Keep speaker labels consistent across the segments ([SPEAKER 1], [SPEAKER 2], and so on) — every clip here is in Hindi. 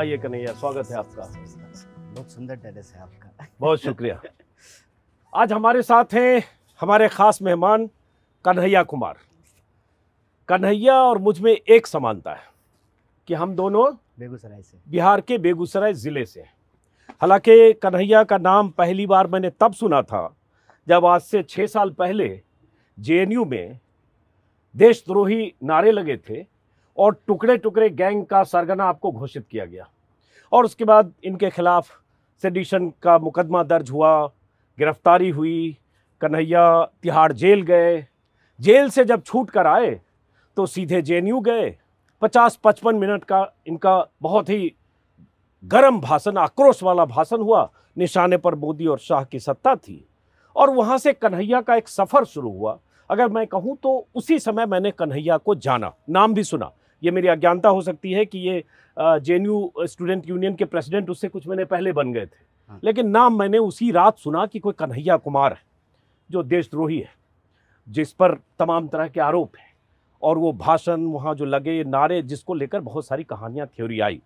[SPEAKER 1] आइए कन्हैया स्वागत है आपका
[SPEAKER 2] बहुत सुंदर टेरेस है
[SPEAKER 1] आपका बहुत शुक्रिया आज हमारे साथ हैं हमारे ख़ास मेहमान कन्हैया कुमार कन्हैया और मुझ में एक समानता है कि हम दोनों
[SPEAKER 2] बेगूसराय से
[SPEAKER 1] बिहार के बेगूसराय ज़िले से हैं हालांकि कन्हैया का नाम पहली बार मैंने तब सुना था जब आज से छः साल पहले जेएनयू में देशद्रोही नारे लगे थे और टुकड़े टुकड़े गैंग का सरगना आपको घोषित किया गया और उसके बाद इनके खिलाफ सेडिशन का मुकदमा दर्ज हुआ गिरफ्तारी हुई कन्हैया तिहाड़ जेल गए जेल से जब छूट कर आए तो सीधे जे गए पचास पचपन मिनट का इनका बहुत ही गर्म भाषण आक्रोश वाला भाषण हुआ निशाने पर मोदी और शाह की सत्ता थी और वहाँ से कन्हैया का एक सफ़र शुरू हुआ अगर मैं कहूँ तो उसी समय मैंने कन्हैया को जाना नाम भी सुना ये मेरी अज्ञानता हो सकती है कि ये जे स्टूडेंट यूनियन के प्रेसिडेंट उससे कुछ महीने पहले बन गए थे हाँ। लेकिन नाम मैंने उसी रात सुना कि कोई कन्हैया कुमार है जो देशद्रोही है जिस पर तमाम तरह के आरोप हैं और वो भाषण वहाँ जो लगे नारे जिसको लेकर बहुत सारी कहानियाँ थ्योरी आई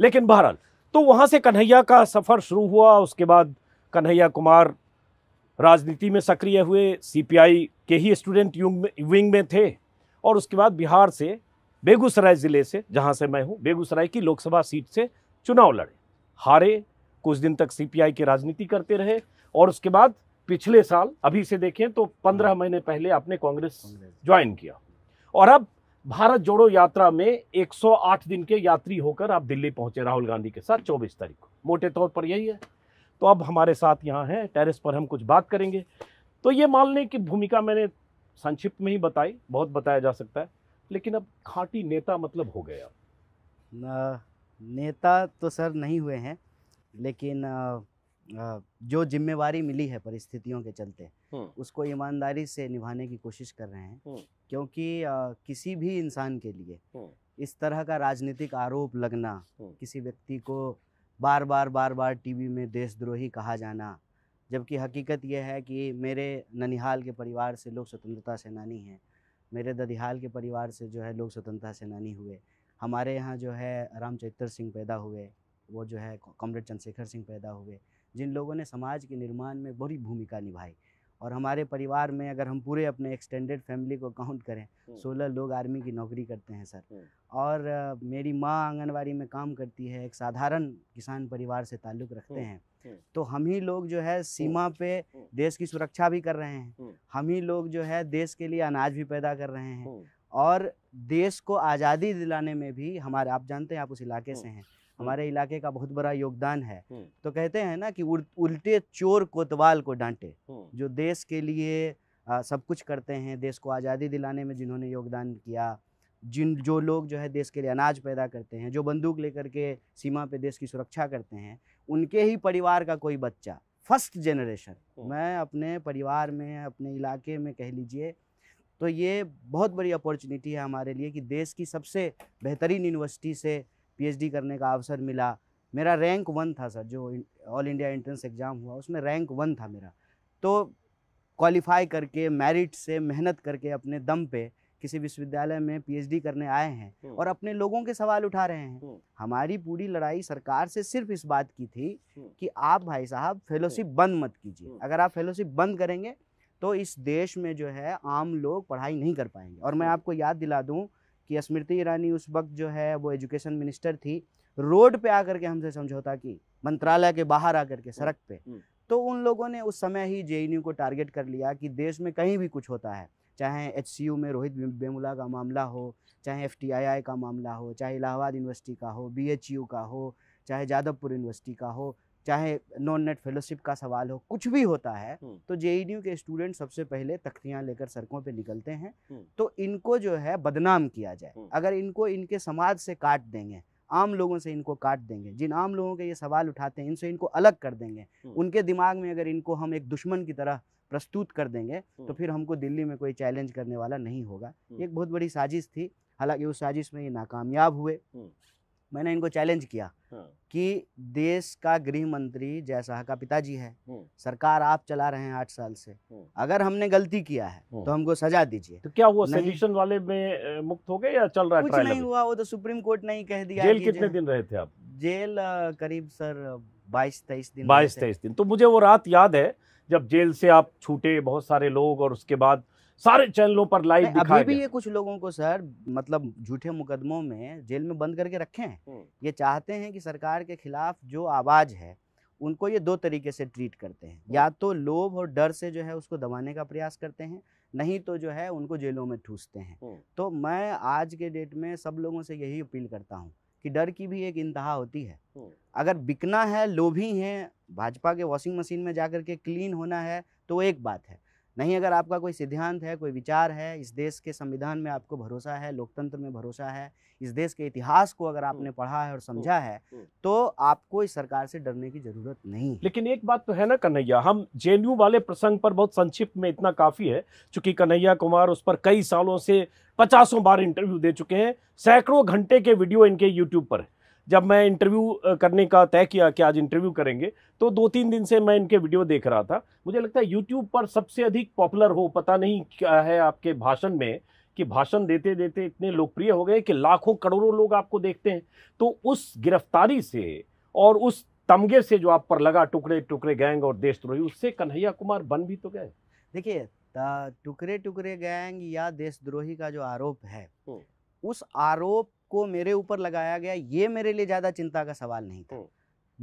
[SPEAKER 1] लेकिन बहरहाल तो वहाँ से कन्हैया का सफ़र शुरू हुआ उसके बाद कन्हैया कुमार राजनीति में सक्रिय हुए सीपीआई के ही स्टूडेंट विंग में थे और उसके बाद बिहार से बेगूसराय ज़िले से जहाँ से मैं हूँ बेगूसराय की लोकसभा सीट से चुनाव लड़े हारे कुछ दिन तक सीपीआई की राजनीति करते रहे और उसके बाद पिछले साल अभी से देखें तो पंद्रह महीने पहले आपने कांग्रेस ज्वाइन किया और अब भारत जोड़ो यात्रा में 108 दिन के यात्री होकर आप दिल्ली पहुंचे राहुल गांधी के साथ 24 तारीख को मोटे तौर पर यही है तो अब हमारे साथ यहाँ हैं टेरेस पर हम कुछ बात करेंगे तो ये मान लें कि भूमिका मैंने संक्षिप्त में ही बताई बहुत बताया जा सकता है लेकिन अब खाटी नेता मतलब हो गया
[SPEAKER 2] नेता तो सर नहीं हुए हैं लेकिन आ, जो जिम्मेवारी मिली है परिस्थितियों के चलते हम्म। उसको ईमानदारी से निभाने की कोशिश कर रहे हैं हम्म। क्योंकि आ, किसी भी इंसान के लिए हम्म। इस तरह का राजनीतिक आरोप लगना किसी व्यक्ति को बार बार बार बार टीवी में देशद्रोही कहा जाना जबकि हकीकत यह है कि मेरे ननिहाल के परिवार से लोग स्वतंत्रता सेनानी हैं मेरे ददिहाल के परिवार से जो है लोग स्वतंत्रता सेनानी हुए हमारे यहाँ जो है रामचरित्र सिंह पैदा हुए वो जो है कॉमरेड चंद्रशेखर सिंह पैदा हुए जिन लोगों ने समाज के निर्माण में बड़ी भूमिका निभाई और हमारे परिवार में अगर हम पूरे अपने एक्सटेंडेड फैमिली को काउंट करें सोलह लोग आर्मी की नौकरी करते हैं सर और मेरी माँ आंगनबाड़ी में काम करती है एक साधारण किसान परिवार से ताल्लुक़ रखते हैं हम्म। तो हम ही लोग जो है हम्म। सीमा पे हम्म। देश की सुरक्षा भी कर रहे हैं हम ही लोग जो है देश के लिए अनाज भी पैदा कर रहे हैं और देश को आज़ादी दिलाने में भी हमारे आप जानते हैं आप उस इलाके से हैं हमारे इलाके का बहुत बड़ा योगदान है तो कहते हैं ना कि उल्टे चोर कोतवाल को डांटे जो देश के लिए आ, सब कुछ करते हैं देश को आज़ादी दिलाने में जिन्होंने योगदान किया जिन जो लोग जो है देश के लिए अनाज पैदा करते हैं जो बंदूक लेकर के सीमा पे देश की सुरक्षा करते हैं उनके ही परिवार का कोई बच्चा फर्स्ट जनरेशन मैं अपने परिवार में अपने इलाके में कह लीजिए तो ये बहुत बड़ी अपॉर्चुनिटी है हमारे लिए कि देश की सबसे बेहतरीन यूनिवर्सिटी से पीएचडी करने का अवसर मिला मेरा रैंक वन था सर जो ऑल इंडिया एंट्रेंस एग्ज़ाम हुआ उसमें रैंक वन था मेरा तो क्वालिफाई करके मेरिट से मेहनत करके अपने दम पे किसी विश्वविद्यालय में पीएचडी करने आए हैं हम्म। और अपने लोगों के सवाल उठा रहे हैं हम्म। हमारी पूरी लड़ाई सरकार से सिर्फ इस बात की थी हम्म। कि आप भाई साहब फेलोशिप बंद मत कीजिए अगर आप फेलोशिप बंद करेंगे तो इस देश में जो है आम लोग पढ़ाई नहीं कर पाएंगे और मैं आपको याद दिला दूँ कि स्मृति ईरानी उस वक्त जो है वो एजुकेशन मिनिस्टर थी रोड पे आकर के हमसे समझौता की मंत्रालय के बाहर आकर के सड़क पे तो उन लोगों ने उस समय ही जे को टारगेट कर लिया कि देश में कहीं भी कुछ होता है चाहे एच में रोहित बेमुला का मामला हो चाहे एफ का मामला हो चाहे इलाहाबाद यूनिवर्सिटी का हो बी का हो चाहे जादवपुर यूनिवर्सिटी का हो चाहे नॉन नेट फेलोशिप का सवाल हो कुछ भी होता है हम्म। तो जे e के स्टूडेंट सबसे पहले तख्तियां लेकर सड़कों पे निकलते हैं हम्म। तो इनको जो है बदनाम किया जाए हम्म। अगर इनको इनके समाज से काट देंगे आम लोगों से इनको काट देंगे जिन आम लोगों के ये सवाल उठाते हैं इनसे इनको अलग कर देंगे उनके दिमाग में अगर इनको हम एक दुश्मन की तरह प्रस्तुत कर देंगे तो हम्म। फिर हमको दिल्ली में कोई चैलेंज करने वाला नहीं होगा हम्म। एक बहुत बड़ी साजिश थी हालांकि उस साजिश में ये नाकामयाब हुए हम्म। मैंने इनको चैलेंज किया हाँ। कि देश का गृह मंत्री जयशाह का पिताजी है सरकार आप चला रहे हैं आठ साल से अगर हमने गलती किया है तो हमको सजा दीजिए तो क्या हुआ सजेशन वाले में मुक्त हो गए या चल रहा है कुछ नहीं हुआ वो तो सुप्रीम कोर्ट ने ही कह दिया जेल कितने दिन रहे थे आप जेल करीब सर बाईस तेईस दिन बाईस तेईस दिन
[SPEAKER 1] तो मुझे वो रात याद है जब जेल से आप छूटे बहुत सारे लोग और उसके बाद सारे चैनलों पर लाइव दिखाया अभी भी ये
[SPEAKER 2] कुछ लोगों को सर मतलब झूठे मुकदमों में जेल में बंद करके रखे हैं हम्म। ये चाहते हैं कि सरकार के खिलाफ जो आवाज़ है उनको ये दो तरीके से ट्रीट करते हैं हम्म। या तो लोभ और डर से जो है उसको दबाने का प्रयास करते हैं नहीं तो जो है उनको जेलों में ठूसते हैं हम्म। तो मैं आज के डेट में सब लोगों से यही अपील करता हूँ कि डर की भी एक इंतहा होती है अगर बिकना है लोभी हैं भाजपा के वॉशिंग मशीन में जा कर के क्लीन होना है तो एक बात है नहीं अगर आपका कोई सिद्धांत है कोई विचार है इस देश के संविधान में आपको भरोसा है लोकतंत्र में भरोसा है इस देश के इतिहास को अगर आपने पढ़ा है और समझा है तो आपको इस सरकार से डरने की जरूरत नहीं लेकिन एक बात
[SPEAKER 1] तो है ना कन्हैया हम जे वाले प्रसंग पर बहुत संक्षिप्त में इतना काफ़ी है चूंकि कन्हैया कुमार उस पर कई सालों से पचासों बार इंटरव्यू दे चुके हैं सैकड़ों घंटे के वीडियो इनके यूट्यूब पर है जब मैं इंटरव्यू करने का तय किया कि आज इंटरव्यू करेंगे तो दो तीन दिन से मैं इनके वीडियो देख रहा था मुझे लगता है यूट्यूब पर सबसे अधिक पॉपुलर हो पता नहीं क्या है आपके भाषण में कि भाषण देते देते इतने लोकप्रिय हो गए कि लाखों करोड़ों लोग आपको देखते हैं तो उस गिरफ्तारी से और उस तमगे से जो आप पर लगा टुकड़े टुकड़े गैंग और देशद्रोही उससे कन्हैया कुमार बन भी तो गए
[SPEAKER 2] देखिए टुकड़े टुकड़े गैंग या देशद्रोही का जो आरोप है उस आरोप को मेरे ऊपर लगाया गया ये मेरे लिए ज़्यादा चिंता का सवाल नहीं था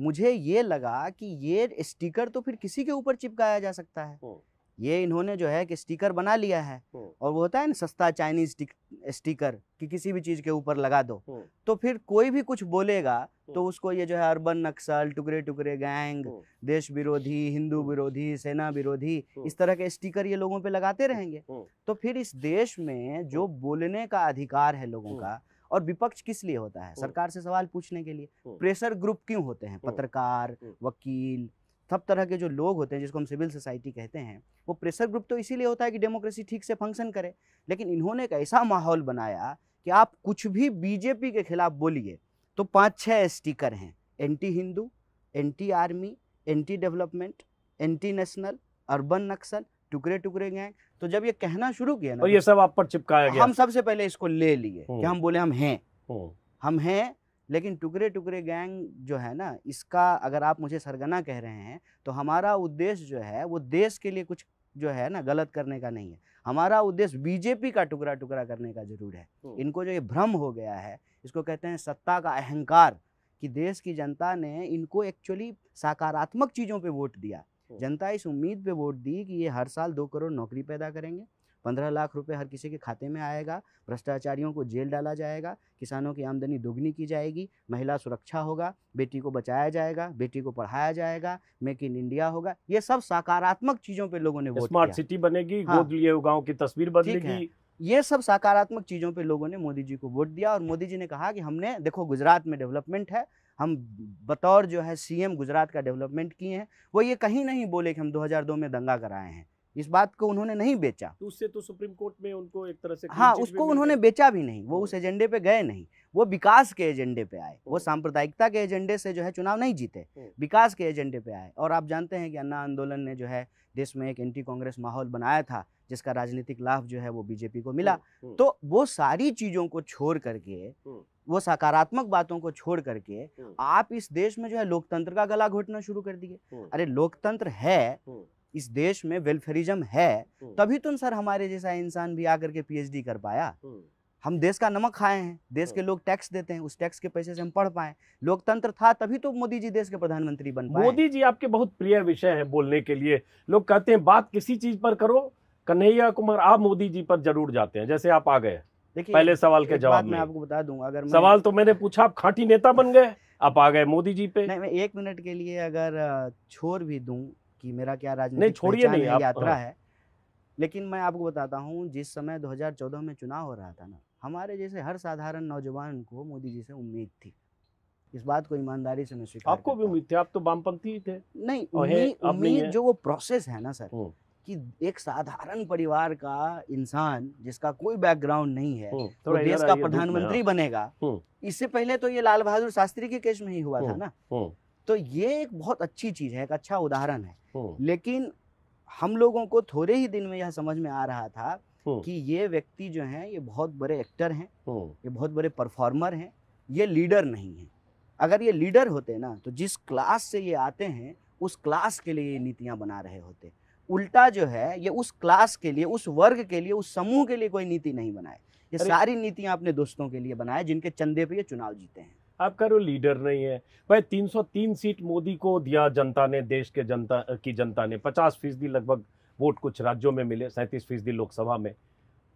[SPEAKER 2] मुझे ये लगा कि ये स्टिकर तो फिर किसी के ऊपर चिपकाया जा सकता है ये इन्होंने जो है कि स्टिकर बना लिया है और वो होता है ना सस्ता चाइनीज स्टिकर कि किसी भी चीज़ के ऊपर लगा दो तो फिर कोई भी कुछ बोलेगा तो उसको ये जो है अर्बन नक्सल टुकड़े टुकड़े गैंग देश विरोधी हिंदू विरोधी सेना विरोधी इस तरह के स्टिकर ये लोगों पे लगाते रहेंगे तो फिर इस देश में जो बोलने का अधिकार है लोगों का और विपक्ष किस लिए होता है हम्म। सरकार से सवाल पूछने के लिए हम्म। प्रेशर ग्रुप क्यों होते हैं हम्म। पत्रकार वकील सब तरह के जो लोग होते हैं जिसको हम सिविल सोसाइटी कहते हैं वो प्रेशर ग्रुप तो इसीलिए होता है कि डेमोक्रेसी ठीक से फंक्शन करे लेकिन इन्होंने एक ऐसा माहौल बनाया कि आप कुछ भी बीजेपी के खिलाफ बोलिए तो पाँच छः स्टिकर हैं anti Hindu anti army anti development anti national urban Naxal टुकड़े टुकड़े गैंग तो जब ये कहना शुरू किया ना और ये सब आप पर चिपकाया गया हम सबसे पहले इसको ले लिए कि हम बोले हम हैं हम हैं लेकिन टुकड़े टुकड़े गैंग जो है ना इसका अगर आप मुझे सरगना कह रहे हैं तो हमारा उद्देश्य जो है वो देश के लिए कुछ जो है ना गलत करने का नहीं है हमारा उद्देश्य बीजेपी का टुकड़ा टुकड़ा करने का जरूर है इनको जो ये भ्रम हो गया है इसको कहते हैं सत्ता का अहंकार कि देश की जनता ने इनको एक्चुअली सकारात्मक चीज़ों पे वोट दिया जनता इस उम्मीद पे वोट दी कि ये हर साल दो करोड़ नौकरी पैदा करेंगे पंद्रह लाख रुपए हर किसी के खाते में आएगा भ्रष्टाचारियों को जेल डाला जाएगा किसानों की आमदनी दोगुनी की जाएगी महिला सुरक्षा होगा बेटी को बचाया जाएगा बेटी को पढ़ाया जाएगा मेक इन इंडिया होगा ये सब सकारात्मक चीजों पे लोगों ने वोट स्मार्ट सिटी बनेगी हाँ। गोद
[SPEAKER 1] लिए गाँव की
[SPEAKER 2] तस्वीर बदलेगी ये सब सकारात्मक चीज़ों पे लोगों ने मोदी जी को वोट दिया और मोदी जी ने कहा कि हमने देखो गुजरात में डेवलपमेंट है हम बतौर जो है सीएम गुजरात का डेवलपमेंट किए हैं वो ये कहीं नहीं बोले कि हम 2002 में दंगा कराए हैं इस बात को उन्होंने नहीं बेचा
[SPEAKER 1] तो उससे तो सुप्रीम कोर्ट में उनको एक तरह से हाँ उसको उन्होंने
[SPEAKER 2] बेचा भी नहीं वो उस एजेंडे पे गए नहीं वो विकास के एजेंडे पे आए वो सांप्रदायिकता के एजेंडे से जो है चुनाव नहीं जीते विकास के एजेंडे पे आए और आप जानते हैं कि अन्ना आंदोलन ने जो है देश में एक एंटी कांग्रेस माहौल बनाया था जिसका राजनीतिक लाभ जो है वो बीजेपी को मिला तो वो सारी चीज़ों को छोड़ करके वो सकारात्मक बातों को छोड़ करके आप इस देश में जो है लोकतंत्र का गला घोटना शुरू कर दिए अरे लोकतंत्र है इस देश में वेलफेरिज्म है तभी तुम सर हमारे जैसा इंसान भी आकर के पीएचडी कर पाया हम देश का नमक खाए हैं देश के लोग टैक्स देते हैं उस टैक्स के पैसे से हम पढ़ पाए लोकतंत्र था तभी तो मोदी जी देश के प्रधानमंत्री बन पाए मोदी
[SPEAKER 1] जी आपके बहुत प्रिय विषय हैं बोलने के लिए लोग कहते हैं बात किसी चीज पर करो कन्हैया कुमार आप मोदी जी पर जरूर जाते हैं जैसे आप आ गए देखिए पहले सवाल के जवाब में आपको
[SPEAKER 2] बता दूंगा अगर सवाल
[SPEAKER 1] तो मैंने पूछा आप खाटी नेता बन गए आप आ गए मोदी जी पे नहीं मैं
[SPEAKER 2] एक मिनट के लिए अगर छोड़ भी दूं कि मेरा क्या राजनीतिक छोड़िए नहीं आप, यात्रा हाँ। है लेकिन मैं आपको बताता हूं जिस समय 2014 में चुनाव हो रहा था ना हमारे जैसे हर साधारण नौजवान को मोदी जी से उम्मीद थी इस बात को ईमानदारी से मैं स्वीकार आपको भी उम्मीद थी आप तो वामपंथी थे नहीं उम्मीद जो वो प्रोसेस है ना सर हम्म। कि एक साधारण परिवार का इंसान जिसका कोई बैकग्राउंड नहीं है तो देश का प्रधानमंत्री हाँ। बनेगा हम्म। इससे पहले तो ये लाल बहादुर शास्त्री के केस में ही हुआ था हम्म, ना तो ये एक बहुत अच्छी चीज है एक अच्छा उदाहरण है लेकिन हम लोगों को थोड़े ही दिन में यह समझ में आ रहा था कि ये व्यक्ति जो है ये बहुत बड़े एक्टर हैं ये बहुत बड़े परफॉर्मर हैं ये लीडर नहीं है अगर ये लीडर होते ना तो जिस क्लास से ये आते हैं उस क्लास के लिए ये नीतियाँ बना रहे होते उल्टा जो है ये उस क्लास के लिए उस वर्ग के लिए उस समूह के लिए कोई नीति नहीं बनाए ये सारी नीतियां अपने दोस्तों के लिए बनाए जिनके चंदे पे ये चुनाव जीते हैं
[SPEAKER 1] आपका वो लीडर नहीं है भाई 303 सीट मोदी को दिया जनता ने देश के जनता की जनता ने 50 फीसदी लगभग वोट कुछ राज्यों में मिले सैंतीस फीसदी लोकसभा में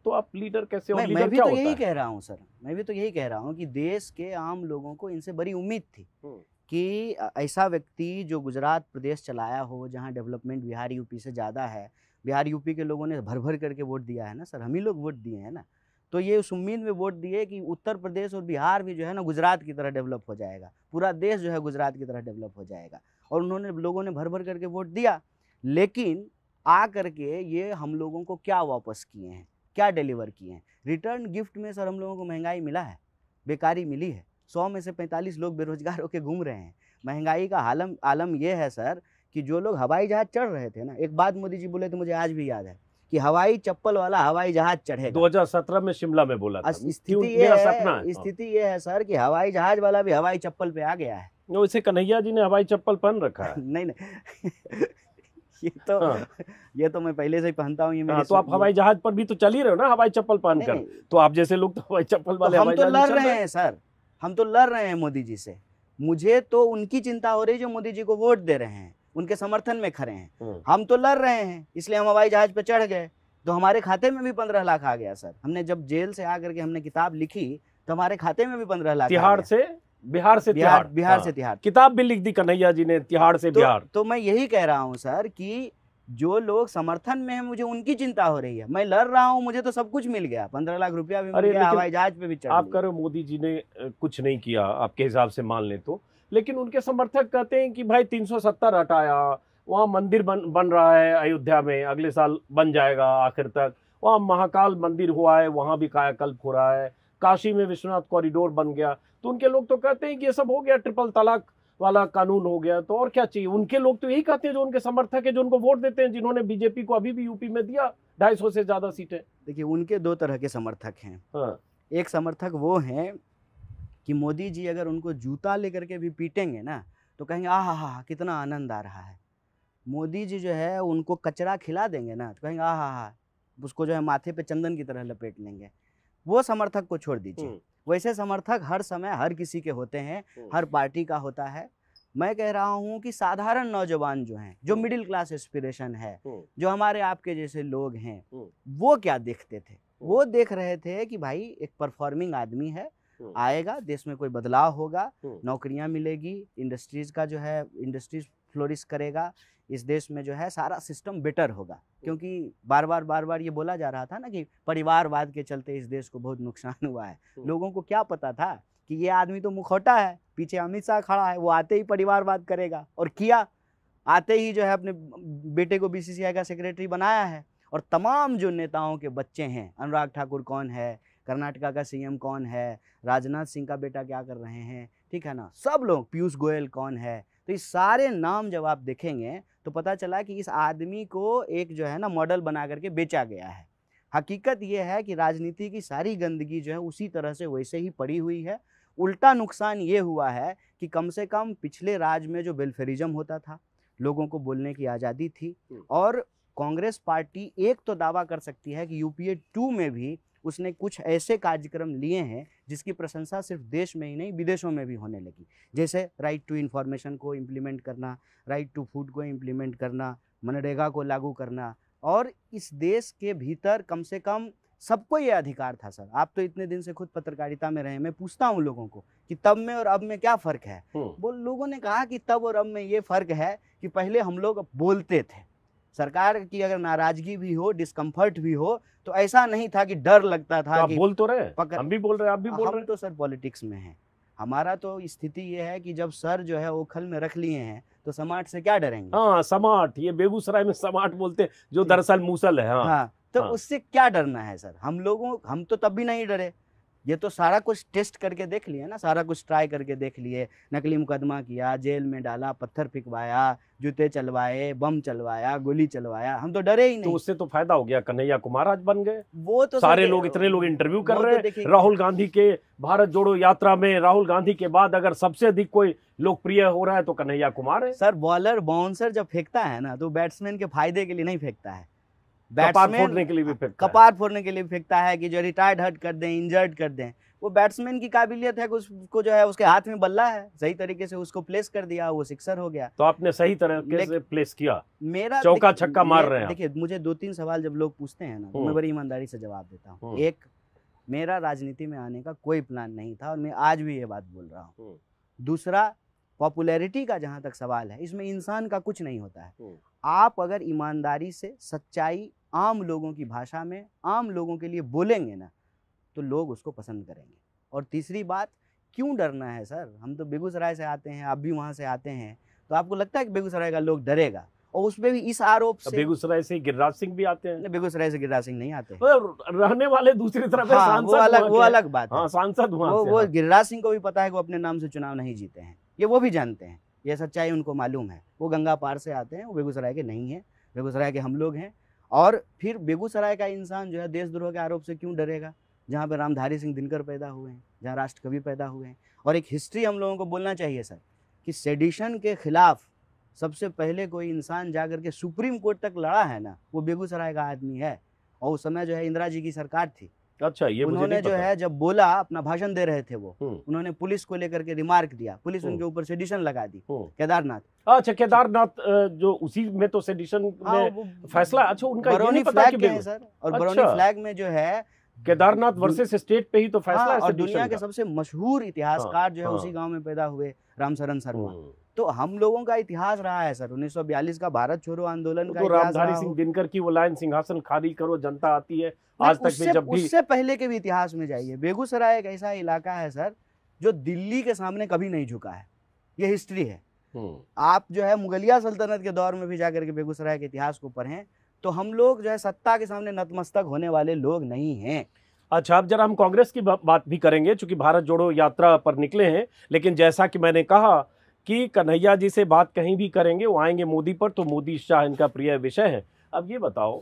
[SPEAKER 2] तो आप लीडर कैसे हो मैं, लीडर मैं भी क्या तो यही कह रहा हूँ सर मैं भी तो यही कह रहा हूँ कि देश के आम लोगों को इनसे बड़ी उम्मीद थी हम्म। कि ऐसा व्यक्ति जो गुजरात प्रदेश चलाया हो जहाँ डेवलपमेंट बिहार यूपी से ज़्यादा है बिहार यूपी के लोगों ने भर भर करके वोट दिया है ना सर हम ही लोग वोट दिए हैं ना तो ये उस उम्मीद में वोट दिए कि उत्तर प्रदेश और बिहार भी जो है ना गुजरात की तरह डेवलप हो जाएगा पूरा देश जो है गुजरात की तरह डेवलप हो जाएगा और उन्होंने लोगों ने भर भर करके वोट दिया लेकिन आ करके ये हम लोगों को क्या वापस किए हैं क्या डिलीवर किए हैं रिटर्न गिफ्ट में सर हम लोगों को महंगाई मिला है बेकारी मिली है सौ में से पैंतालीस लोग बेरोजगार होकर घूम रहे हैं महंगाई का आलम आलम यह है सर कि जो लोग हवाई जहाज चढ़ रहे थे ना एक बात मोदी जी बोले तो मुझे आज भी याद है कि हवाई चप्पल वाला हवाई जहाज चढ़े
[SPEAKER 1] 2017 में शिमला में बोला स्थिति ये है हाँ।
[SPEAKER 2] स्थिति ये है सर कि हवाई जहाज वाला भी हवाई चप्पल पे आ गया है
[SPEAKER 1] इसे कन्हैया जी ने हवाई चप्पल पहन रखा है नहीं नहीं ये तो हाँ। ये तो मैं पहले से ही पहनता हूँ हाँ, तो आप हवाई जहाज पर भी तो चल ही रहे हो ना
[SPEAKER 2] हवाई चप्पल पहनकर
[SPEAKER 1] तो आप जैसे लोग तो हवाई चप्पल वाले तो हम तो लड़ रहे हैं
[SPEAKER 2] सर हम तो लड़ रहे हैं मोदी जी से मुझे तो उनकी चिंता हो रही है जो मोदी जी को वोट दे रहे हैं उनके समर्थन में खड़े हैं हम्म। हम तो लड़ रहे हैं इसलिए हम हवाई जहाज पर चढ़ गए तो हमारे खाते में भी पंद्रह लाख आ गया सर हमने जब जेल से आकर के हमने किताब लिखी तो हमारे खाते में भी पंद्रह लाख तिहाड़ से बिहार से बिहार बिहार से हाँ। तिहाड़ किताब भी लिख दी कन्हैया जी ने तिहाड़ से तो बिहार तो मैं यही कह रहा हूँ सर की जो लोग समर्थन में है मुझे उनकी चिंता हो रही है मैं लड़ रहा हूँ मुझे तो सब कुछ मिल गया पंद्रह लाख रुपया भी मिल गया हवाई जहाज पे भी चढ़ आप करो मोदी जी
[SPEAKER 1] ने कुछ नहीं किया आपके हिसाब से मान ले तो लेकिन उनके समर्थक कहते हैं कि भाई सत्तर हटाया वहाँ मंदिर बन बन रहा है अयोध्या में अगले साल बन जाएगा आखिर तक वहाँ महाकाल मंदिर हुआ है वहाँ भी कायाकल्प हो रहा है काशी में विश्वनाथ कॉरिडोर बन गया तो उनके लोग तो कहते हैं कि ये सब हो गया ट्रिपल तलाक वाला कानून हो गया तो और क्या चाहिए उनके लोग तो यही कहते हैं जो उनके समर्थक है जो उनको वोट देते हैं जिन्होंने बीजेपी को अभी भी यूपी में दिया ढाई से ज्यादा सीटें देखिए
[SPEAKER 2] उनके दो तरह के समर्थक हैं हाँ। एक समर्थक वो है कि मोदी जी अगर उनको जूता लेकर के भी पीटेंगे ना तो कहेंगे आह हा हा कितना आनंद आ रहा है मोदी जी जो है उनको कचरा खिला देंगे ना तो कहेंगे आह हा उसको जो है माथे पे चंदन की तरह लपेट लेंगे वो समर्थक को छोड़ दीजिए हम्म। वैसे समर्थक हर समय हर किसी के होते हैं हर पार्टी का होता है मैं कह रहा हूँ कि साधारण नौजवान जो हैं जो मिडिल क्लास एस्पिरेशन है जो हमारे आपके जैसे लोग हैं वो क्या देखते थे वो देख रहे थे कि भाई एक परफॉर्मिंग आदमी है आएगा देश में कोई बदलाव होगा नौकरियां मिलेगी इंडस्ट्रीज का जो है इंडस्ट्रीज फ्लोरिश करेगा इस देश में जो है सारा सिस्टम बेटर होगा क्योंकि बार बार बार बार ये बोला जा रहा था ना कि परिवारवाद के चलते इस देश को बहुत नुकसान हुआ है तो लोगों को क्या पता था कि ये आदमी तो मुखौटा है पीछे अमित शाह खड़ा है वो आते ही परिवारवाद करेगा और किया आते ही जो है अपने बेटे को बी का सेक्रेटरी बनाया है और तमाम जो नेताओं के बच्चे हैं अनुराग ठाकुर कौन है कर्नाटका का सीएम कौन है राजनाथ सिंह का बेटा क्या कर रहे हैं ठीक है ना सब लोग पीयूष गोयल कौन है तो ये सारे नाम जब आप देखेंगे तो पता चला कि इस आदमी को एक जो है ना मॉडल बना करके बेचा गया है हकीकत यह है कि राजनीति की सारी गंदगी जो है उसी तरह से वैसे ही पड़ी हुई है उल्टा नुकसान ये हुआ है कि कम से कम पिछले राज में जो बेलफेरिज्म होता था लोगों को बोलने की आज़ादी थी और कांग्रेस पार्टी एक तो दावा कर सकती है कि यूपीए टू में भी उसने कुछ ऐसे कार्यक्रम लिए हैं जिसकी प्रशंसा सिर्फ देश में ही नहीं विदेशों में भी होने लगी जैसे राइट टू इन्फॉर्मेशन को इम्प्लीमेंट करना राइट टू फूड को इम्प्लीमेंट करना मनरेगा को लागू करना और इस देश के भीतर कम से कम सबको ये अधिकार था सर आप तो इतने दिन से खुद पत्रकारिता में रहे मैं पूछता हूँ लोगों को कि तब में और अब में क्या फ़र्क है वो हम्म। लोगों ने कहा कि तब और अब में ये फ़र्क है कि पहले हम लोग बोलते थे सरकार की अगर नाराजगी भी हो डिस्कम्फर्ट भी हो तो ऐसा नहीं था कि डर लगता था तो कि बोल तो रहे पकर... हम भी बोल रहे आप भी बोल रहे तो सर पॉलिटिक्स में है हमारा तो स्थिति ये है कि जब सर जो है वो खल में रख लिए हैं तो समाट से क्या डरेंगे हाँ समाट ये बेगूसराय में समाट बोलते हैं जो दरअसल मूसल है हाँ, हाँ तो हाँ। उससे क्या डरना है सर हम लोगों हम तो तब भी नहीं डरे ये तो सारा कुछ टेस्ट करके देख लिए ना सारा कुछ ट्राई करके देख लिए नकली मुकदमा किया जेल में डाला पत्थर फिकवाया जूते चलवाए बम चलवाया गोली चलवाया हम तो डरे ही तो नहीं तो उससे तो फायदा हो गया कन्हैया कुमार आज बन गए वो तो सारे लोग
[SPEAKER 1] इतने लोग इंटरव्यू कर तो रहे हैं राहुल गांधी के भारत जोड़ो यात्रा में राहुल गांधी के
[SPEAKER 2] बाद अगर सबसे अधिक कोई लोकप्रिय हो रहा है तो कन्हैया कुमार है सर बॉलर बाउंसर जब फेंकता है ना तो बैट्समैन के फायदे के लिए नहीं फेंकता है कपार फोड़ने के लिए भी फेंकता कपार फोड़ने के लिए फेंकता है कि जो रिटायर्ड हट कर दें इंजर्ड कर दें वो बैट्समैन की काबिलियत है उसको जो है उसके हाथ में बल्ला है सही तरीके से उसको प्लेस कर दिया वो सिक्सर हो गया तो आपने सही तरीके से प्लेस किया मेरा चौका छक्का मार रहे हैं देखिए मुझे दो तीन सवाल जब लोग पूछते हैं ना तो मैं हम्म। बड़ी ईमानदारी से जवाब देता हूँ हम्म। एक मेरा राजनीति में आने का कोई प्लान नहीं था और मैं आज भी ये बात बोल रहा हूँ हम्म। दूसरा पॉपुलैरिटी का जहाँ तक सवाल है इसमें इंसान का कुछ नहीं होता है आप अगर ईमानदारी से सच्चाई आम लोगों की भाषा में आम लोगों के लिए बोलेंगे ना तो लोग उसको पसंद करेंगे और तीसरी बात क्यों डरना है सर हम तो बेगूसराय से आते हैं आप भी वहाँ से आते हैं तो आपको लगता है कि बेगूसराय का लोग डरेगा और उसमें भी इस आरोप तो से बेगूसराय से गिरिराज सिंह भी आते हैं बेगूसराय से गिरिराज सिंह नहीं आते रहने वाले
[SPEAKER 1] दूसरी तरफ हाँ, सांसद वो अलग वो अलग बात है हाँ, सांसद वो, वो हाँ।
[SPEAKER 2] गिरिराज सिंह को भी पता है कि वो अपने नाम से चुनाव नहीं जीते हैं ये वो भी जानते हैं ये सच्चाई उनको मालूम है वो गंगा पार से आते हैं वो बेगूसराय के नहीं है बेगूसराय के हम लोग हैं और फिर बेगूसराय का इंसान जो है देशद्रोह के आरोप से क्यों डरेगा जहाँ पर रामधारी सिंह दिनकर पैदा हुए हैं जहाँ राष्ट्रकवि पैदा हुए हैं और एक हिस्ट्री हम लोगों को बोलना चाहिए सर कि सेडिशन के खिलाफ सबसे पहले कोई इंसान जा के सुप्रीम कोर्ट तक लड़ा है ना वो बेगूसराय का आदमी है और उस समय जो है इंदिरा जी की सरकार थी
[SPEAKER 1] अच्छा ये उन्होंने जो है
[SPEAKER 2] जब बोला अपना भाषण दे रहे थे वो हम्म। उन्होंने पुलिस को लेकर के रिमार्क दिया पुलिस हम्म। उनके ऊपर सेडिशन लगा दी हम्म। केदारनाथ अच्छा हाँ, केदारनाथ जो उसी में तो सेडिशन हाँ, में फैसला अच्छा उनका ये नहीं पता कि है सर और बरौनी फ्लैग अच्छा। में जो है
[SPEAKER 1] केदारनाथ वर्सेस स्टेट पे ही तो फैसला हाँ, है और दुनिया के
[SPEAKER 2] सबसे मशहूर इतिहासकार हाँ, जो है उसी गांव में पैदा हुए रामशरण शर्मा हम्म। तो हम लोगों का इतिहास रहा है सर 1942 का भारत छोड़ो आंदोलन तो का तो रामधारी सिंह दिनकर की वो लाइन सिंहासन खाली करो जनता आती है आज तक भी जब भी उससे पहले के भी इतिहास में जाइए बेगूसराय एक ऐसा इलाका है सर जो दिल्ली के सामने कभी नहीं झुका है ये हिस्ट्री है हम्म। आप जो है मुगलिया सल्तनत के दौर में भी जाकर के बेगूसराय के इतिहास को पढ़ें तो हम लोग जो है सत्ता के सामने नतमस्तक होने वाले लोग नहीं
[SPEAKER 1] हैं अच्छा अब जरा हम कांग्रेस की बात भी करेंगे चूंकि भारत जोड़ो यात्रा पर निकले हैं लेकिन जैसा कि मैंने कहा कि कन्हैया जी से बात कहीं भी करेंगे वो आएंगे मोदी पर तो मोदी शाह इनका प्रिय विषय है अब ये बताओ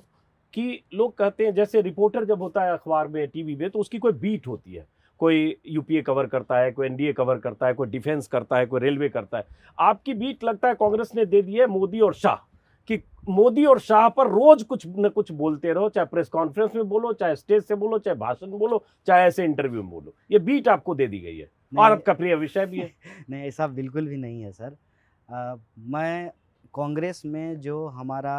[SPEAKER 1] कि लोग कहते हैं जैसे रिपोर्टर जब होता है अखबार में टीवी में तो उसकी कोई बीट होती है कोई यूपीए कवर करता है कोई एनडीए कवर करता है कोई डिफेंस करता है कोई रेलवे करता है आपकी बीट लगता है कांग्रेस ने दे दी है मोदी और शाह कि मोदी और शाह पर रोज कुछ न कुछ बोलते रहो चाहे प्रेस कॉन्फ्रेंस में बोलो चाहे स्टेज से बोलो चाहे भाषण बोलो चाहे ऐसे इंटरव्यू में बोलो ये बीट आपको दे दी गई है और आपका प्रिय विषय भी है
[SPEAKER 2] नहीं ऐसा बिल्कुल भी नहीं है सर आ, मैं कांग्रेस में जो हमारा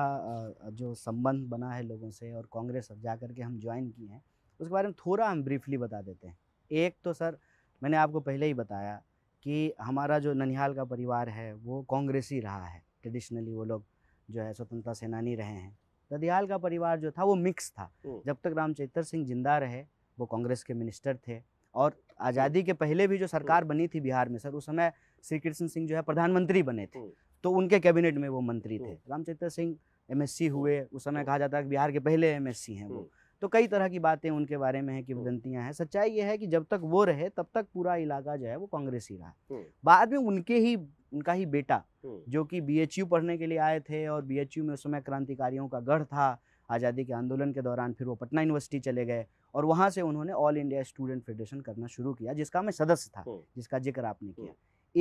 [SPEAKER 2] जो संबंध बना है लोगों से और कांग्रेस अब जा करके हम ज्वाइन किए हैं उसके बारे में थोड़ा हम ब्रीफली बता देते हैं एक तो सर मैंने आपको पहले ही बताया कि हमारा जो ननिहाल का परिवार है वो कांग्रेसी रहा है ट्रेडिशनली वो लोग जो है स्वतंत्रता सेनानी रहे हैं ददियाल का परिवार जो था वो मिक्स था जब तक रामचरित्र सिंह जिंदा रहे वो कांग्रेस के मिनिस्टर थे और आज़ादी के पहले भी जो सरकार बनी थी बिहार में सर उस समय श्री कृष्ण सिंह जो है प्रधानमंत्री बने थे तो उनके कैबिनेट में वो मंत्री थे रामचरित्र सिंह एमएससी हुए उस समय कहा जाता है कि बिहार के पहले एमएससी हैं वो तो कई तरह की बातें उनके बारे में हैं किवदंतियाँ हैं सच्चाई ये है कि जब तक वो रहे तब तक पूरा इलाका जो है वो कांग्रेस ही रहा बाद में उनके ही उनका ही बेटा जो कि बीएचयू पढ़ने के लिए आए थे और बीएचयू में उस समय क्रांतिकारियों का गढ़ था आज़ादी के आंदोलन के दौरान फिर वो पटना यूनिवर्सिटी चले गए और वहाँ से उन्होंने ऑल इंडिया स्टूडेंट फेडरेशन करना शुरू किया जिसका मैं सदस्य था जिसका जिक्र आपने किया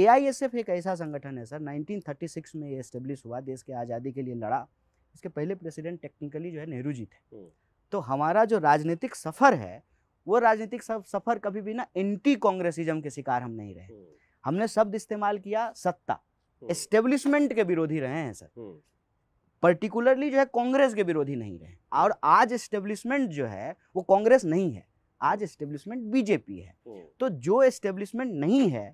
[SPEAKER 2] ए आई एस एफ एक ऐसा संगठन है सर 1936 में ये इस्टेब्लिश हुआ देश के आज़ादी के लिए लड़ा इसके पहले प्रेसिडेंट टेक्निकली जो है नेहरू जी थे तो हमारा जो राजनीतिक सफ़र है वो राजनीतिक सफ़र कभी भी ना एंटी कांग्रेसिज्म के शिकार हम नहीं रहे हम्म। हमने शब्द इस्तेमाल किया सत्ता हम्म। एस्टेब्लिशमेंट के विरोधी रहे हैं सर हम्म। पर्टिकुलरली जो है कांग्रेस के विरोधी नहीं रहे और आज एस्टेब्लिशमेंट जो है वो कांग्रेस नहीं है आज एस्टेब्लिशमेंट बीजेपी है तो जो एस्टेब्लिशमेंट नहीं है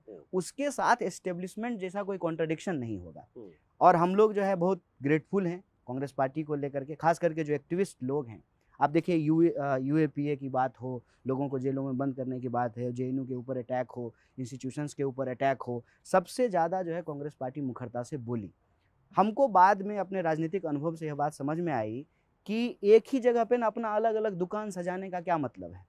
[SPEAKER 2] उसके साथ एस्टेब्लिशमेंट जैसा कोई कॉन्ट्रडिक्शन नहीं होगा और हम लोग जो है बहुत ग्रेटफुल हैं कांग्रेस पार्टी को लेकर के खास करके जो एक्टिविस्ट लोग हैं आप देखिए यू यू की बात हो लोगों को जेलों में बंद करने की बात है जे के ऊपर अटैक हो इंस्टीट्यूशंस के ऊपर अटैक हो सबसे ज़्यादा जो है कांग्रेस पार्टी मुखरता से बोली हमको बाद में अपने राजनीतिक अनुभव से यह बात समझ में आई कि एक ही जगह पे ना अपना अलग अलग दुकान सजाने का क्या मतलब है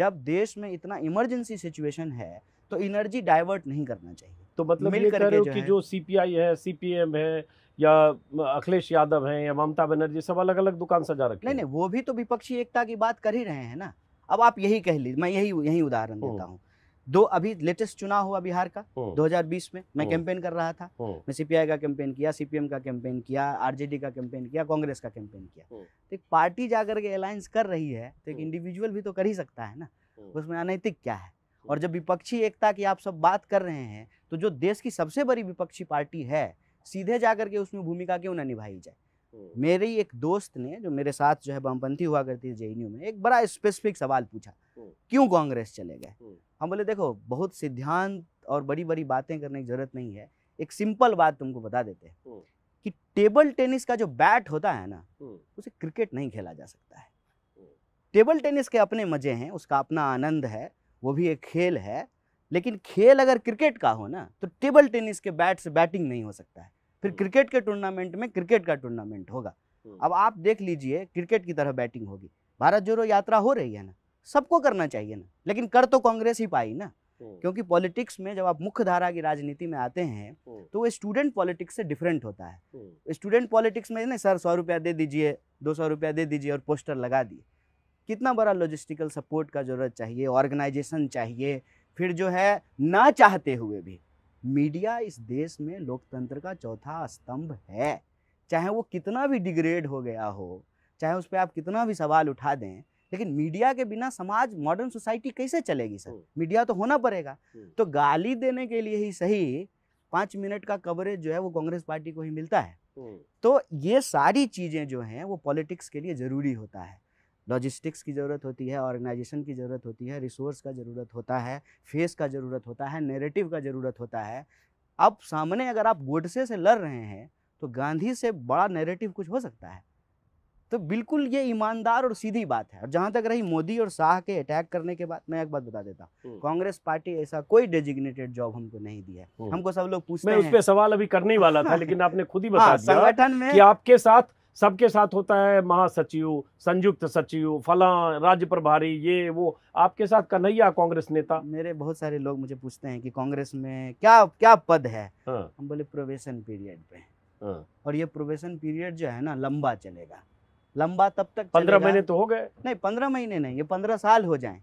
[SPEAKER 2] जब देश में इतना इमरजेंसी सिचुएशन है तो एनर्जी डाइवर्ट नहीं करना चाहिए तो मतलब मिल ये कर रहे हो कि जो
[SPEAKER 1] सीपीआई है सीपीएम है या अखिलेश
[SPEAKER 2] यादव हैं या ममता बनर्जी सब अलग अलग दुकान सजा रखे नहीं नहीं वो भी तो विपक्षी एकता की बात कर ही रहे हैं ना अब आप यही कह लीजिए मैं यही यही उदाहरण हम्म। देता हूँ दो अभी लेटेस्ट चुनाव हुआ बिहार का 2020 हम्म। में मैं हम्म। कैंपेन कर रहा था मैं सीपीआई का कैंपेन किया सीपीएम का कैंपेन किया आरजेडी का कैंपेन किया कांग्रेस का कैंपेन किया तो एक पार्टी जाकर के अलायंस कर रही है तो एक इंडिविजुअल भी तो कर ही सकता है ना उसमें अनैतिक क्या है और जब विपक्षी एकता की आप सब बात कर रहे हैं तो जो देश की सबसे बड़ी विपक्षी पार्टी है सीधे जा करके उसमें भूमिका क्यों ना निभाई जाए हम्म। मेरी एक दोस्त ने जो मेरे साथ जो है वामपंथी हुआ करती है जेएनयू में एक बड़ा स्पेसिफिक सवाल पूछा हम्म। क्यों कांग्रेस चले गए हम्म। हम बोले देखो बहुत सिद्धांत और बड़ी बड़ी बातें करने की जरूरत नहीं है एक सिंपल बात तुमको बता देते हैं कि टेबल टेनिस का जो बैट होता है ना उसे क्रिकेट नहीं खेला जा सकता है टेबल टेनिस के अपने मजे हैं उसका अपना आनंद है वो भी एक खेल है लेकिन खेल अगर क्रिकेट का हो ना तो टेबल टेनिस के बैट से बैटिंग नहीं हो सकता है फिर क्रिकेट के टूर्नामेंट में क्रिकेट का टूर्नामेंट होगा हम्म। अब आप देख लीजिए क्रिकेट की तरह बैटिंग होगी भारत जोड़ो यात्रा हो रही है ना सबको करना चाहिए ना लेकिन कर तो कांग्रेस ही पाई ना हम्म। क्योंकि पॉलिटिक्स में जब आप मुख्य धारा की राजनीति में आते हैं हम्म। तो वो स्टूडेंट पॉलिटिक्स से डिफरेंट होता है स्टूडेंट पॉलिटिक्स में ना सर सौ रुपया दे दीजिए दो सौ रुपया दे दीजिए और पोस्टर लगा दिए कितना बड़ा लॉजिस्टिकल सपोर्ट का ज़रूरत चाहिए ऑर्गेनाइजेशन चाहिए फिर जो है ना चाहते हुए भी मीडिया इस देश में लोकतंत्र का चौथा स्तंभ है चाहे वो कितना भी डिग्रेड हो गया हो चाहे उस पर आप कितना भी सवाल उठा दें लेकिन मीडिया के बिना समाज मॉडर्न सोसाइटी कैसे चलेगी सर हम्म। मीडिया तो होना पड़ेगा हम्म। तो गाली देने के लिए ही सही पाँच मिनट का कवरेज जो है वो कांग्रेस पार्टी को ही मिलता है हम्म। तो ये सारी चीज़ें जो हैं वो पॉलिटिक्स के लिए ज़रूरी होता है लॉजिस्टिक्स की ज़रूरत होती है ऑर्गेनाइजेशन की ज़रूरत होती है रिसोर्स का ज़रूरत होता है फेस का ज़रूरत होता है नेरेटिव का ज़रूरत होता है अब सामने अगर आप गोडसे से लड़ रहे हैं तो गांधी से बड़ा नेरेटिव कुछ हो सकता है तो बिल्कुल ये ईमानदार और सीधी बात है और जहाँ तक रही मोदी और शाह के अटैक करने के बाद मैं एक बात बता देता हूँ हम्म। कांग्रेस पार्टी ऐसा कोई डेजिग्नेटेड जॉब हमको नहीं दिया है हम्म। हमको सब लोग पूछते मैं उस पर
[SPEAKER 1] सवाल अभी करने ही वाला था लेकिन आपने खुद ही बता हाँ, दिया संगठन में कि आपके साथ सबके साथ होता है महासचिव संयुक्त सचिव फला राज्य प्रभारी
[SPEAKER 2] ये वो आपके साथ कन्हैया कांग्रेस नेता मेरे बहुत सारे लोग मुझे पूछते हैं कि कांग्रेस में क्या क्या पद है हाँ। हम बोले प्रोवेशन पीरियड पे हाँ। और ये प्रोवेशन पीरियड जो है ना लंबा चलेगा लंबा तब तक पंद्रह महीने तो हो गए नहीं पंद्रह महीने नहीं ये पंद्रह साल हो जाए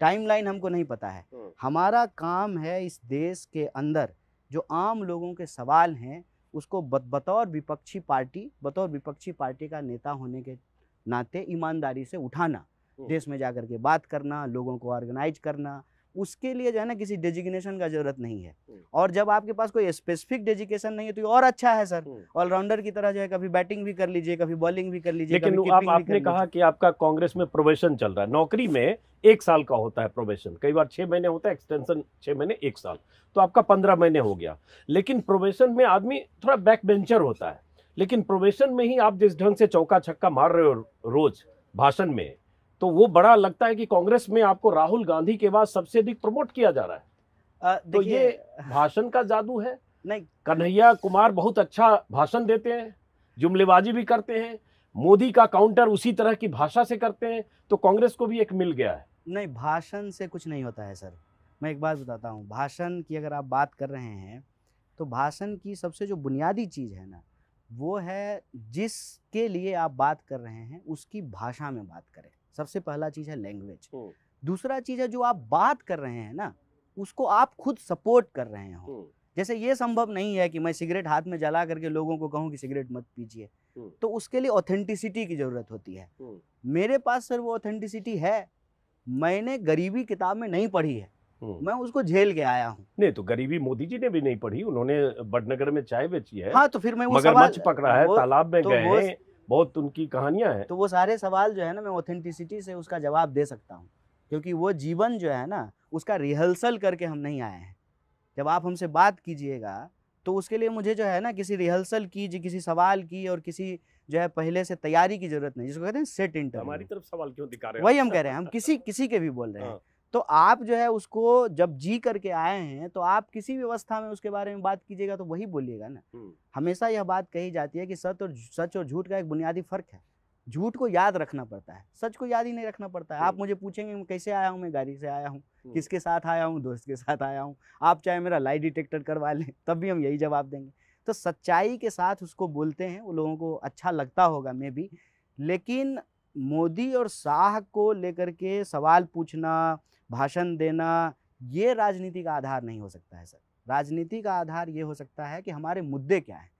[SPEAKER 2] टाइमलाइन हमको नहीं पता है हाँ। हमारा काम है इस देश के अंदर जो आम लोगों के सवाल हैं उसको बतौर विपक्षी पार्टी बतौर विपक्षी पार्टी का नेता होने के नाते ईमानदारी से उठाना देश में जाकर के बात करना लोगों को ऑर्गेनाइज करना उसके लिए जो है ना किसी डेजिग्नेशन का जरूरत नहीं है हम्म। और जब आपके पास कोई स्पेसिफिक डेजिकेशन नहीं है तो और अच्छा है सर ऑलराउंडर हम्म। की तरह जो है कभी बैटिंग भी कर लीजिए कभी बॉलिंग भी कर लीजिए लेकिन आप आपने कहा
[SPEAKER 1] कि आपका कांग्रेस में प्रोबेशन चल रहा है नौकरी में एक साल का होता है प्रोबेशन कई बार छह महीने होता है एक्सटेंशन छह महीने एक साल तो आपका पंद्रह महीने हो गया लेकिन प्रोबेशन में आदमी थोड़ा बैक बेंचर होता है लेकिन प्रोबेशन में ही आप जिस ढंग से चौका छक्का मार रहे हो रोज भाषण में तो वो बड़ा लगता है कि कांग्रेस में आपको राहुल गांधी के बाद सबसे अधिक प्रमोट किया जा रहा है
[SPEAKER 2] आ, तो ये
[SPEAKER 1] भाषण का जादू है नहीं कन्हैया कुमार बहुत अच्छा भाषण देते हैं जुमलेबाजी भी करते हैं मोदी का काउंटर उसी तरह की भाषा से करते हैं तो कांग्रेस को भी एक मिल गया
[SPEAKER 2] है नहीं भाषण से कुछ नहीं होता है सर मैं एक बात बताता हूँ भाषण की अगर आप बात कर रहे हैं तो भाषण की सबसे जो बुनियादी चीज़ है ना वो है जिसके लिए आप बात कर रहे हैं उसकी भाषा में बात करें सबसे पहला चीज है लैंग्वेज दूसरा चीज है जो आप बात कर रहे हैं ना उसको आप खुद सपोर्ट कर रहे हो जैसे ये संभव नहीं है कि मैं सिगरेट हाथ में जला करके लोगों को कहूँ कि सिगरेट मत पीजिए तो उसके लिए ऑथेंटिसिटी की ज़रूरत होती है मेरे पास सर वो ऑथेंटिसिटी है मैंने गरीबी किताब में नहीं पढ़ी है मैं उसको झेल के आया हूँ नहीं तो गरीबी मोदी
[SPEAKER 1] जी ने भी नहीं पढ़ी उन्होंने बडनगर में चाय बेची है हाँ तो फिर मैं वो मगर मगरमच्छ पकड़ा है तालाब में तो गए बहुत उनकी कहानियां हैं तो
[SPEAKER 2] वो सारे सवाल जो है ना मैं ऑथेंटिसिटी से उसका जवाब दे सकता हूँ क्योंकि वो जीवन जो है ना उसका रिहर्सल करके हम नहीं आए हैं जब आप हमसे बात कीजिएगा तो उसके लिए मुझे जो है ना किसी रिहर्सल की किसी सवाल की और किसी जो है पहले से तैयारी की जरूरत नहीं जिसको कहते हैं सेट इंटरव्यू हमारी
[SPEAKER 1] तरफ सवाल क्यों दिखा रहे हैं वही हम अच्छा, कह रहे
[SPEAKER 2] हैं हम अच्छा, किसी अच्छा। किसी के भी बोल रहे हैं हाँ। तो आप जो है उसको जब जी करके आए हैं तो आप किसी भी अवस्था में उसके बारे में बात कीजिएगा तो वही बोलिएगा ना हमेशा यह बात कही जाती है कि सच और सच और झूठ का एक बुनियादी फर्क है झूठ को याद रखना पड़ता है सच को याद ही नहीं रखना पड़ता है आप मुझे पूछेंगे मैं कैसे आया हूँ मैं गाड़ी से आया हूँ किसके साथ आया हूँ दोस्त के साथ आया हूँ आप चाहे मेरा लाई डिटेक्टर करवा लें तब भी हम यही जवाब देंगे तो सच्चाई के साथ उसको बोलते हैं वो लोगों को अच्छा लगता होगा मे भी लेकिन मोदी और शाह को लेकर के सवाल पूछना भाषण देना ये राजनीति का आधार नहीं हो सकता है सर राजनीति का आधार ये हो सकता है कि हमारे मुद्दे क्या हैं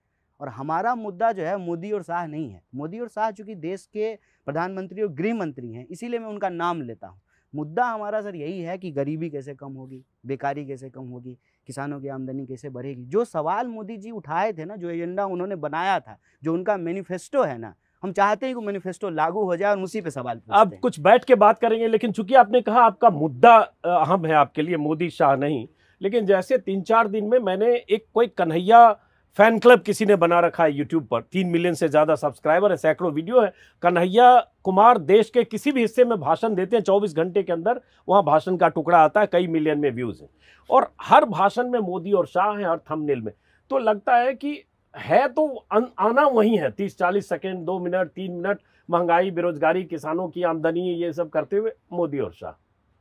[SPEAKER 2] और हमारा मुद्दा जो है मोदी और शाह नहीं है मोदी और शाह चूँकि देश के प्रधानमंत्री और गृह मंत्री हैं इसीलिए मैं उनका नाम लेता हूँ मुद्दा हमारा सर यही है कि गरीबी कैसे कम होगी बेकारी कैसे कम होगी किसानों की आमदनी कैसे बढ़ेगी जो सवाल मोदी जी उठाए थे ना जो एजेंडा उन्होंने बनाया था जो उनका मैनिफेस्टो है ना हम चाहते हैं कि मैनिफेस्टो लागू हो जाए और उसी पे सवाल आप कुछ बैठ के बात करेंगे लेकिन चूंकि
[SPEAKER 1] आपने कहा आपका मुद्दा अहम है आपके लिए मोदी शाह नहीं लेकिन जैसे तीन चार दिन में मैंने एक कोई कन्हैया फैन क्लब किसी ने बना रखा है यूट्यूब पर तीन मिलियन से ज़्यादा सब्सक्राइबर है सैकड़ों वीडियो है कन्हैया कुमार देश के किसी भी हिस्से में भाषण देते हैं चौबीस घंटे के अंदर वहाँ भाषण का टुकड़ा आता है कई मिलियन में व्यूज़ हैं और हर भाषण में मोदी और शाह हैं हर थंबनेल में तो लगता है कि है तो आना वही है तीस चालीस सेकेंड दो मिनट तीन मिनट महंगाई बेरोजगारी किसानों की आमदनी ये सब करते हुए मोदी और
[SPEAKER 2] शाह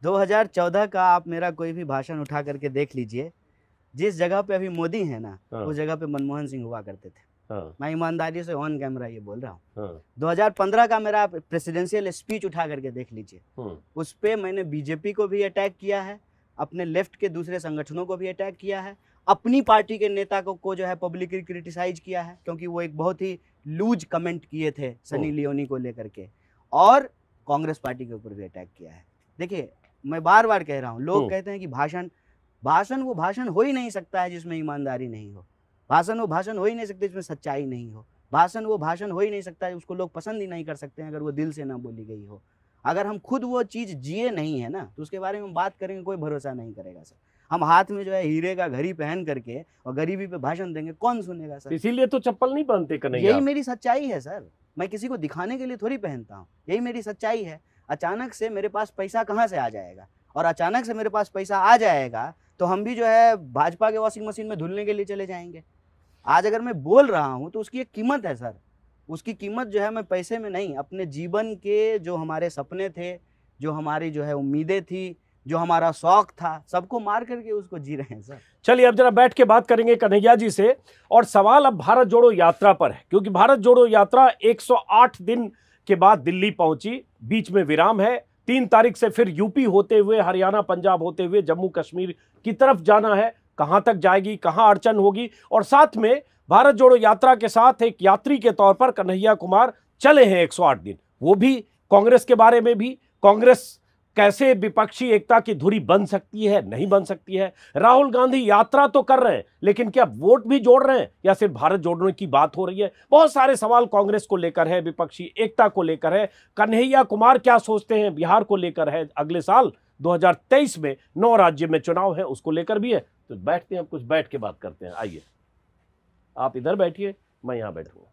[SPEAKER 2] 2014 का आप मेरा कोई भी भाषण उठा करके देख लीजिए जिस जगह पे अभी मोदी है ना हाँ। उस जगह पे मनमोहन सिंह हुआ करते थे हाँ। मैं ईमानदारी से ऑन कैमरा ये बोल रहा हूँ हाँ। 2015 का मेरा प्रेसिडेंशियल स्पीच उठा करके देख लीजिए हाँ। उस पर मैंने बीजेपी को भी अटैक किया है अपने लेफ्ट के दूसरे संगठनों को भी अटैक किया है अपनी पार्टी के नेता को, को जो है पब्लिकली क्रिटिसाइज किया है क्योंकि वो एक बहुत ही लूज कमेंट किए थे सनी लियोनी को लेकर के और कांग्रेस पार्टी के ऊपर भी अटैक किया है देखिए मैं बार बार कह रहा हूँ लोग कहते हैं कि भाषण भाषण वो भाषण हो ही नहीं सकता है जिसमें ईमानदारी नहीं हो भाषण वो भाषण हो ही नहीं सकता जिसमें सच्चाई नहीं हो भाषण वो भाषण हो ही नहीं सकता है उसको लोग पसंद ही नहीं कर सकते हैं अगर वो दिल से ना बोली गई हो अगर हम खुद वो चीज़ जिए नहीं है ना तो उसके बारे में बात करेंगे कोई भरोसा नहीं करेगा सर हम हाथ में जो है हीरे का घड़ी पहन करके और गरीबी पे भाषण देंगे कौन सुनेगा सर इसीलिए तो चप्पल नहीं पहनते यही मेरी सच्चाई है सर मैं किसी को दिखाने के लिए थोड़ी पहनता हूँ यही मेरी सच्चाई है अचानक से मेरे पास पैसा कहाँ से आ जाएगा और अचानक से मेरे पास पैसा आ जाएगा तो हम भी जो है भाजपा के वॉशिंग मशीन में धुलने के लिए चले जाएंगे आज अगर मैं बोल रहा हूँ तो उसकी एक कीमत है सर उसकी कीमत जो है मैं पैसे में नहीं अपने जीवन के जो हमारे सपने थे जो हमारी जो है उम्मीदें थी जो हमारा शौक था सबको मार करके उसको जी रहे हैं सर
[SPEAKER 1] चलिए अब जरा बैठ के बात करेंगे कन्हैया जी से और सवाल अब भारत जोड़ो यात्रा पर है क्योंकि भारत जोड़ो यात्रा 108 दिन के बाद दिल्ली पहुंची बीच में विराम है तीन तारीख से फिर यूपी होते हुए हरियाणा पंजाब होते हुए जम्मू कश्मीर की तरफ जाना है कहाँ तक जाएगी कहाँ अड़चन होगी और साथ में भारत जोड़ो यात्रा के साथ एक यात्री के तौर पर कन्हैया कुमार चले हैं 108 दिन वो भी कांग्रेस के बारे में भी कांग्रेस कैसे विपक्षी एकता की धुरी बन सकती है नहीं बन सकती है राहुल गांधी यात्रा तो कर रहे हैं लेकिन क्या वोट भी जोड़ रहे हैं या सिर्फ भारत जोड़ने की बात हो रही है बहुत सारे सवाल कांग्रेस को लेकर है विपक्षी एकता को लेकर है कन्हैया कुमार क्या सोचते हैं बिहार को लेकर है अगले साल 2023 में नौ राज्य में चुनाव है उसको लेकर भी है तो बैठते हैं कुछ बैठ के बात करते हैं आइए आप इधर बैठिए मैं यहाँ बैठूंगा